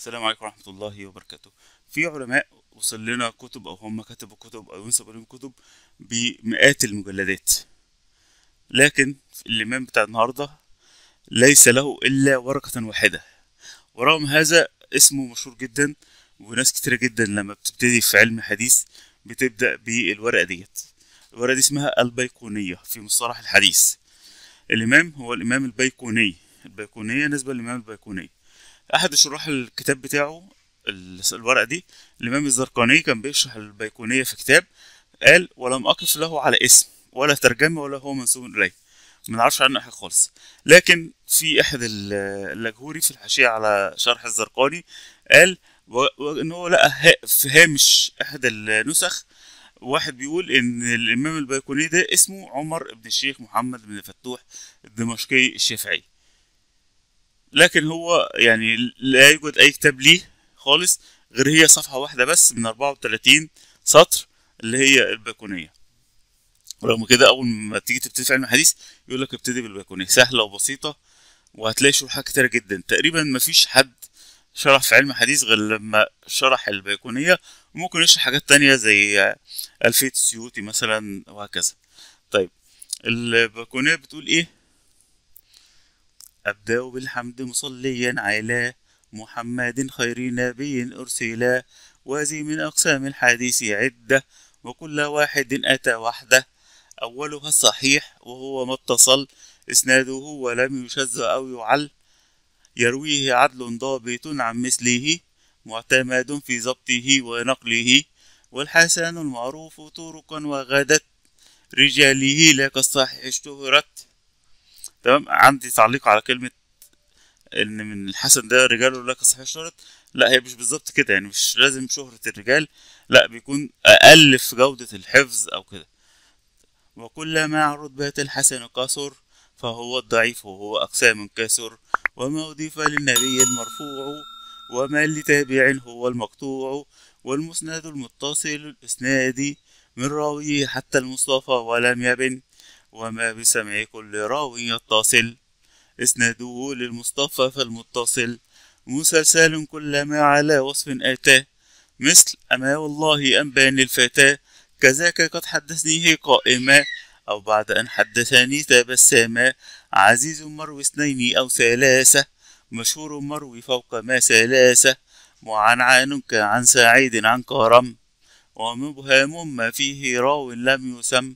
السلام عليكم ورحمة الله وبركاته في علماء وصل لنا كتب أو هم كتبوا كتب أو ينسب لهم كتب بمئات المجلدات لكن الإمام بتاع النهاردة ليس له إلا ورقة واحدة ورغم هذا اسمه مشهور جدا وناس كتيرة جدا لما بتبتدي في علم حديث بتبدأ بالورقة ديت الورقة دي اسمها البيقونية في مصطلح الحديث الإمام هو الإمام البيقوني البيقونية نسبة للإمام البيقوني احد شراح الكتاب بتاعه الورقه دي الامام الزرقاني كان بيشرح البيكونيه في كتاب قال ولم اقف له على اسم ولا ترجمه ولا هو منسوب اليه ما نعرفش عنه حاجه خالص لكن في احد اللاجهوري في الحاشيه على شرح الزرقاني قال ان هو لقى في هامش احد النسخ واحد بيقول ان الامام البيكوني ده اسمه عمر بن الشيخ محمد بن فتوح الدمشقي الشافعي لكن هو يعني لا يوجد أي كتاب ليه خالص غير هي صفحة واحدة بس من 34 سطر اللي هي البيكونية رغم كده أول ما تيجي تبتدي في علم الحديث يقول لك ابتدي بالبيكونية سهلة وبسيطة وهتلاقي شروحات كتيرة جدا تقريبا مفيش حد شرح في علم الحديث غير لما شرح البيكونية وممكن يشرح حاجات تانية زي ألفية السيوطي مثلا وهكذا طيب البيكونية بتقول إيه أبدأ بالحمد مصليا على محمد خير نبي أرسلا وزي من أقسام الحديث عدة وكل واحد أتى وحده أولها الصحيح وهو ما اتصل إسناده ولم يشذ أو يعل يرويه عدل ضابط عن مثله معتمد في ضبطه ونقله والحسن المعروف طرقا وغدت رجاله لا كالصحيح اشتهرت تمام عندي تعليق على كلمه ان من الحسن ده رجال لك صحيح شهرة لا هي مش بالظبط كده يعني مش لازم شهرة الرجال لا بيكون اقل في جودة الحفظ او كده وكلما عن رتبة الحسن قصر فهو الضعيف وهو أقسام كسر وما أضيف للنبي المرفوع وما لتابع هو المقطوع والمسند المتصل الإسناد من راويه حتى المصطفى ولم يبن وما بسمع كل راو يتصل إسناده للمصطفى فالمتصل مسلسل كل ما على وصف أتى مثل أما والله أنباني الفتاة كذاك قد حدثنيه قائما أو بعد أن حدثني تبسما عزيز مروي اثنين أو ثلاثة مشهور مروي فوق ما ثلاثة معنعن عن سعيد عن كرم ومبهم ما فيه راو لم يسم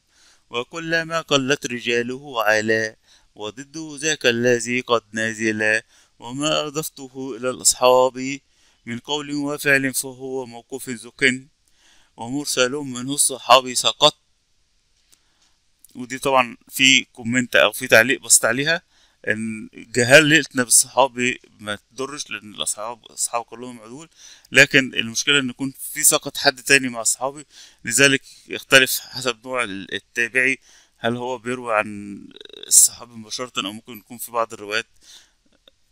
وكلما قلت رجاله على وضده ذاك الذي قد نازلا وما أضفته إلى الأصحاب من قول وفعل فهو موقوف زك ومرسل منه الصحابي سقط ودي طبعا في كومنت أو في تعليق بسط عليها ان جهال ليلتنا بالصحابي ما تضرش لان الاصحاب الصحابه كلهم عدول لكن المشكله ان يكون في سقط حد تاني مع الصحابي لذلك يختلف حسب نوع التابعي هل هو بيروي عن الصحابي مباشره او ممكن يكون في بعض الروايات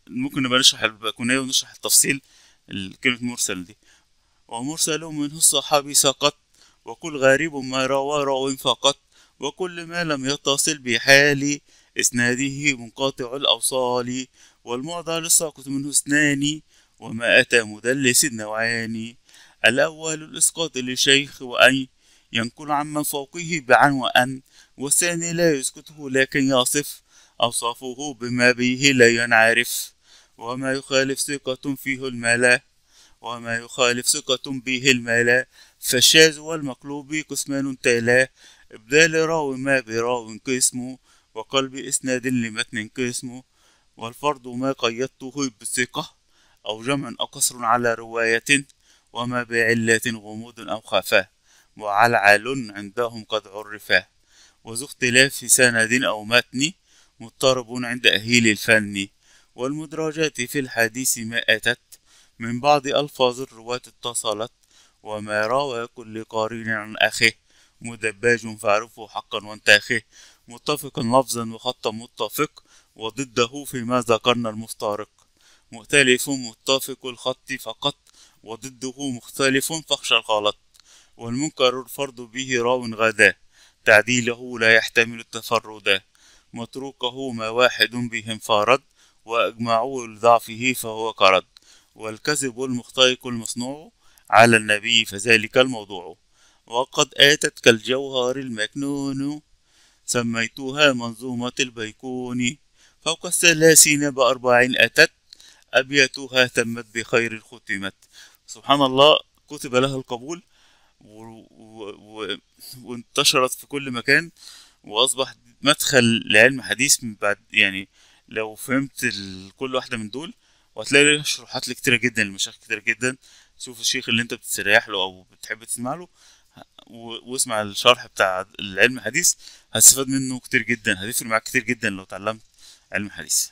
ممكن نبقى نشرح الباكونية ونشرح التفصيل كلمة مرسل دي ومرسل منه الصحابي سقط وكل غريب ما روى راو فقط وكل ما لم يتصل بحالي إسناده منقطع الأوصال والمعضل الساقط منه اثنان وما أتى مدلس النوعان الأول الإسقاط للشيخ وأن ينقل عمن فوقه بعن وأن والثاني لا يسكته لكن يصف أوصافه بما به لا ينعرف وما يخالف ثقة فيه الملا وما يخالف ثقة به الملا فالشاذ والمقلوب قسمان تالا إبدال راو ما براو قسمه وقلب إسناد لمتن كاسمه والفرض ما قيدته بثقة أو جمع أقصر على رواية وما بعلة غموض أو خفاء وعلعل عندهم قد عرفا وذو اختلاف في سند أو متن مضطرب عند أهيل الفن والمدرجات في الحديث ما أتت من بعض ألفاظ الرواة اتصلت وما روى كل قارين عن أخيه مدباج فاعرفه حقا وانتاخه متفق لفظا وخطا متفق وضده فيما ذكرنا المفترق مؤتلف متفق الخط فقط وضده مختلف فاخشى الغلط والمنكر الفرد به راو غدا تعديله لا يحتمل التفردا متروكه ما واحد بهم انفرد وأجمعوا لضعفه فهو كرد والكذب المختلق المصنوع على النبي فذلك الموضوع وقد آتت كالجوهر المكنون سميتها منظومة البيكوني فوق الثلاثين بأربع أتت أبياتها تمت بخير ختمت سبحان الله كتب لها القبول و... وانتشرت في كل مكان وأصبحت مدخل لعلم حديث من بعد يعني لو فهمت كل واحدة من دول وهتلاقي لها شروحات كتيرة جدا للمشايخ كتيرة جدا شوف الشيخ اللي انت بتستريح له او بتحب تسمع له واسمع الشرح بتاع العلم الحديث هتستفاد منه كتير جدا هتفرق معاك كتير جدا لو اتعلمت علم حديث